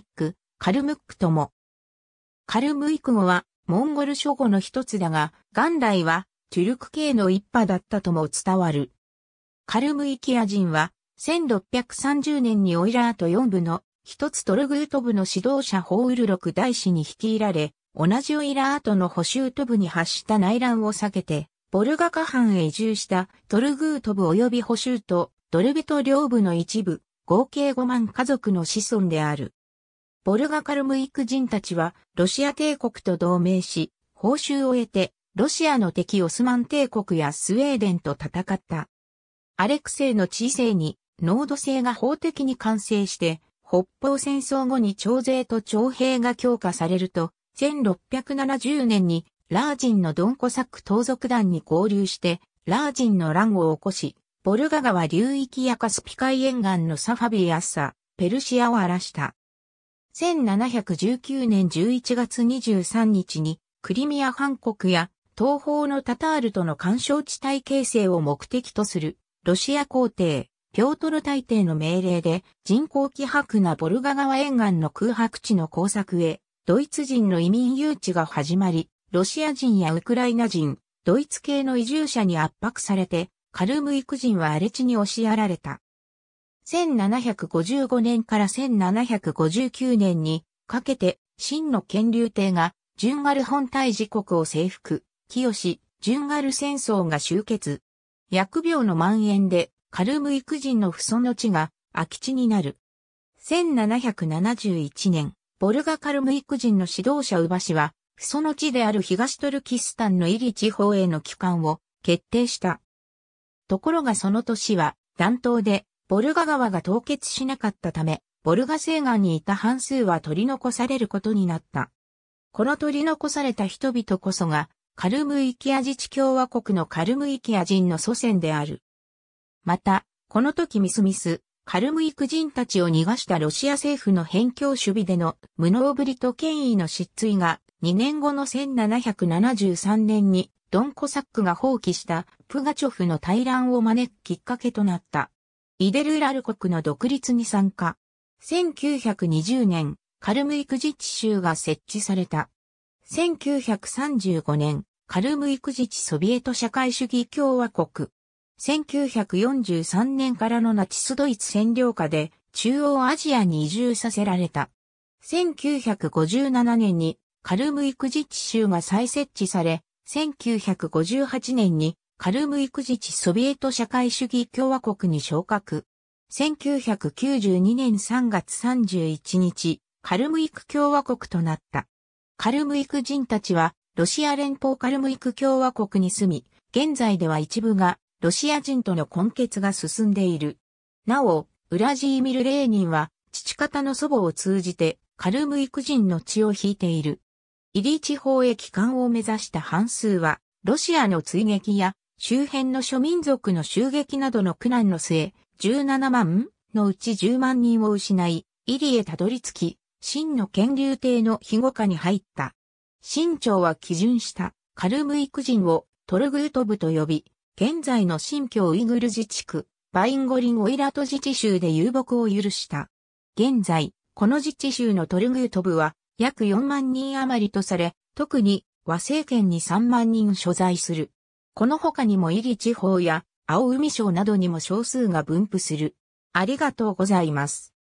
ック、カルムックとも。カルムイク語はモンゴル諸語の一つだが、元来はトゥルク系の一派だったとも伝わる。カルムイキア人は1630年にオイラート4部の一つトルグート部の指導者ホウルロク大使に率いられ、同じオイラートの補修都部に発した内乱を避けて、ボルガカ藩へ移住したトルグート部及び補修とドルベト両部の一部、合計5万家族の子孫である。ボルガカルムイク人たちは、ロシア帝国と同盟し、報酬を得て、ロシアの敵オスマン帝国やスウェーデンと戦った。アレクセイの知性に、濃度性が法的に完成して、北方戦争後に徴税と徴兵が強化されると、1670年にラージンのドンコサック盗賊団に合流して、ラージンの乱を起こし、ボルガ川流域やカスピ海沿岸のサファビアッサ、ペルシアを荒らした。1719年11月23日にクリミア半国や東方のタタールとの干渉地帯形成を目的とするロシア皇帝、ピョートル大帝の命令で人口希薄なボルガ川沿岸の空白地の工作へドイツ人の移民誘致が始まり、ロシア人やウクライナ人、ドイツ系の移住者に圧迫されて、カルムイク人は荒れ地に押しやられた。1755年から1759年にかけて、真の権竜帝が、ンガル本体時刻を征服、清、ンガル戦争が終結。疫病の蔓延で、カルムイク人の不祖の地が空き地になる。1771年、ボルガカルムイク人の指導者ウバシは、不祖の地である東トルキスタンのイリ地方への帰還を決定した。ところがその年は、暖冬でボルガ川が凍結しなかったため、ボルガ西岸にいた半数は取り残されることになった。この取り残された人々こそが、カルムイキア自治共和国のカルムイキア人の祖先である。また、この時ミスミス、カルムイク人たちを逃がしたロシア政府の辺境守備での無能ぶりと権威の失墜が、2年後の1773年にドンコサックが放棄したプガチョフの対乱を招くきっかけとなった。イデルーラル国の独立に参加。1920年、カルムイクッチ州が設置された。1935年、カルムイクッチソビエト社会主義共和国。1943年からのナチスドイツ占領下で中央アジアに移住させられた。1957年にカルムイクッチ州が再設置され、1958年にカルムイク自治ソビエト社会主義共和国に昇格。1992年3月31日、カルムイク共和国となった。カルムイク人たちは、ロシア連邦カルムイク共和国に住み、現在では一部が、ロシア人との混血が進んでいる。なお、ウラジーミル・レーニンは、父方の祖母を通じて、カルムイク人の血を引いている。イリー地方へ帰還を目指した半数は、ロシアの追撃や周辺の諸民族の襲撃などの苦難の末、17万のうち10万人を失い、イリへたどり着き、真の権流帝の庇護下に入った。新朝は基準したカルムイク人をトルグート部と呼び、現在の新疆ウイグル自治区、バインゴリン・オイラト自治州で遊牧を許した。現在、この自治州のトルグート部は約4万人余りとされ、特に和政権に3万人所在する。この他にも伊利地方や青海省などにも少数が分布する。ありがとうございます。